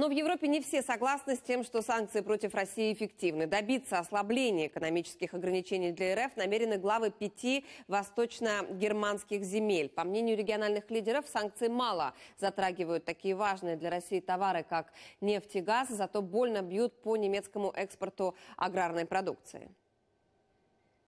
Но в Европе не все согласны с тем, что санкции против России эффективны. Добиться ослабления экономических ограничений для РФ намерены главы пяти восточно-германских земель. По мнению региональных лидеров, санкции мало. Затрагивают такие важные для России товары, как нефть и газ, зато больно бьют по немецкому экспорту аграрной продукции.